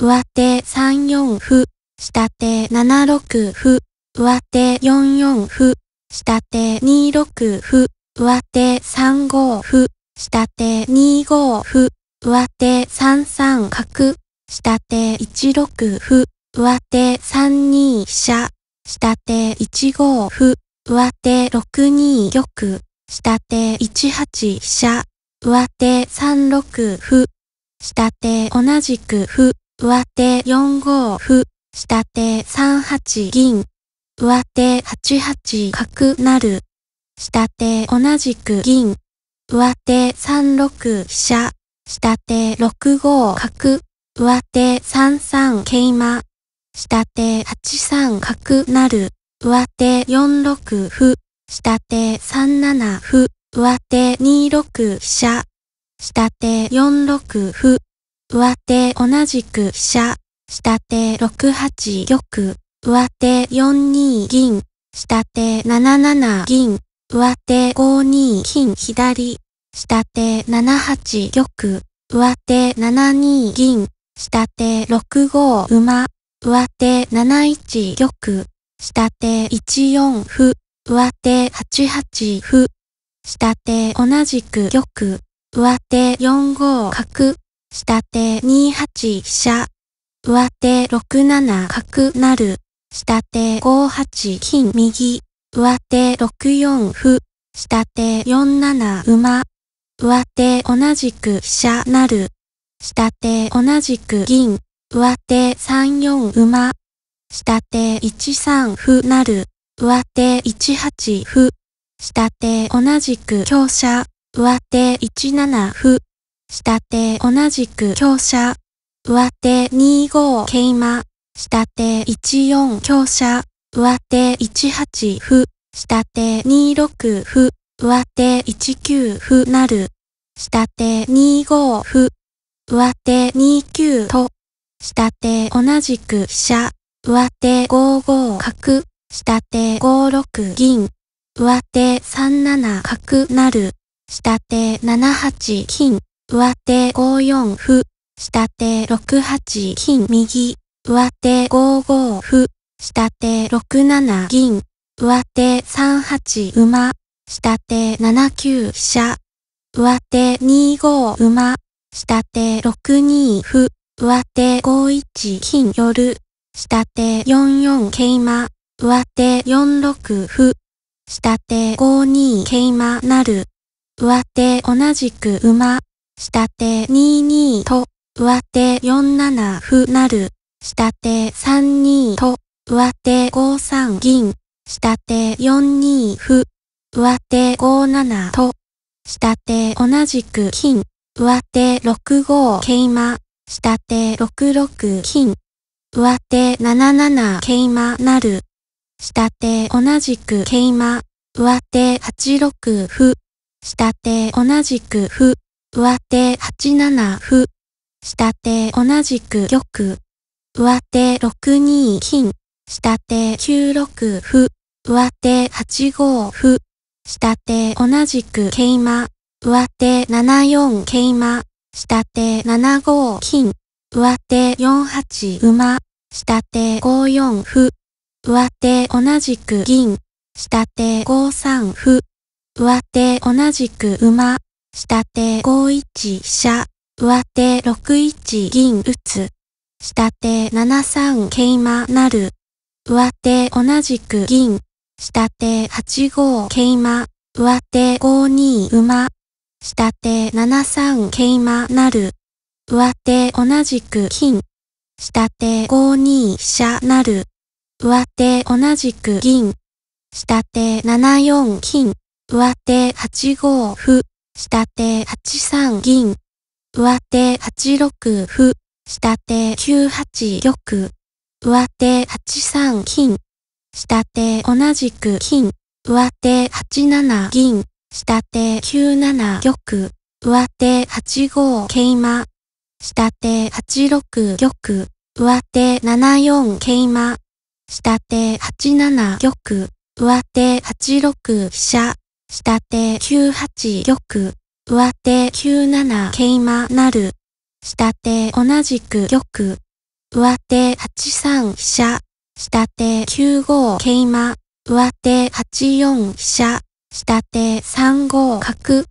上手3四歩、下手7六歩、上手4四歩、下手2六歩、上手3五歩、下手2五歩、上手3三角、下手1六歩、上手3二飛車、下手1五歩、上手6二玉、下手1八飛車、上手3六歩、下手同じく歩、上手4五歩、下手3八銀、上手8八角なる、下手同じく銀、上手3六飛車、下手6五角、上手3三桂馬、下手8三角なる、上手4六歩、下手3七歩、上手2六飛車、下手4六歩、上手同じく飛車、下手6八玉、上手4二銀、下手7七銀、上手5二金左、下手7八玉、上手7二銀、下手6五馬、上手7一玉、下手1四歩、上手8八歩、下手同じく玉、上手4五角、下手2八飛車。上手6七角なる。下手5八金右。上手6四歩。下手4七馬。上手同じく飛車なる。下手同じく銀。上手3四馬。下手1三歩なる。上手1八歩。下手同じく強者。上手1七歩。下手同じく強者。上手2五桂馬。下手1四強者。上手1八歩。下手2六歩。上手1九歩なる。下手2五歩。上手2九と。下手同じく飛車。上手5五角。下手5六銀。上手3七角なる。下手7八金。上手5四歩、下手6八金右、上手5五歩、下手6七銀、上手3八馬、下手7九飛車、上手2五馬、下手6二歩、上手5一金寄下手4四桂馬、上手4六歩、下手5二桂馬なる、上手同じく馬、下手22と上手47歩なる。下手32と上手5三銀。下手4二歩。上手5七と。下手同じく金。上手6五桂馬。下手6六金。上手7七桂馬なる。下手同じく桂馬。上手8六歩。下手同じく歩。上手8七歩。下手同じく玉。上手6二金。下手9六歩。上手8五歩。下手同じく桂馬。上手7四桂馬。下手7五金。上手4八馬。下手5四歩。上手同じく銀。下手5三歩。上手同じく馬。下手5一飛車、上手6一銀打つ。下手7三桂馬なる。上手同じく銀。下手8五桂馬。上手5二馬。下手7三桂馬なる。上手同じく金。下手5二飛車なる。上手同じく銀。下手7四金。上手8五歩。下手8三銀、上手8六歩、下手9八玉、上手8三金、下手同じく金、上手8七銀、下手9七玉、上手8五桂馬、下手8六玉、上手7四桂馬、下手8七玉、上手8六飛車。下手9八玉、上手9七桂馬なる。下手同じく玉、上手8三飛車。下手9五桂馬、上手8四飛車。下手3五角。